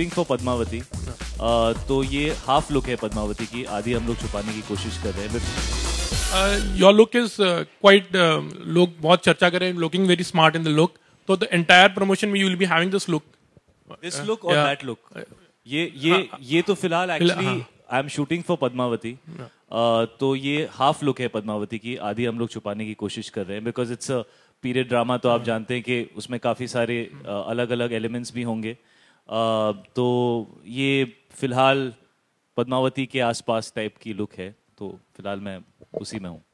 Shooting for Padmavati हाँ। तो ये हाफ लुक है पद्मावती की आधी हम लोग छुपाने की कोशिश कर रहे हैं योर लुक इज क्वाइट लोग बहुत चर्चा करें looking very smart in the look तो द एंटायर प्रमोशन में you will be having this look this look और दैट लुक ये ये हाँ, हाँ। ये तो फिलहाल actually I am shooting for Padmavati तो ये हाफ लुक है पद्मावती की आधी हम लोग छुपाने की कोशिश कर रहे हैं बिकॉज इट्स पीरियड ड्रामा तो आप जानते हैं कि उसमें काफ़ी सारे अलग अलग एलिमेंट्स भी होंगे तो ये फ़िलहाल पद्मावती के आसपास टाइप की लुक है तो फिलहाल मैं उसी में हूँ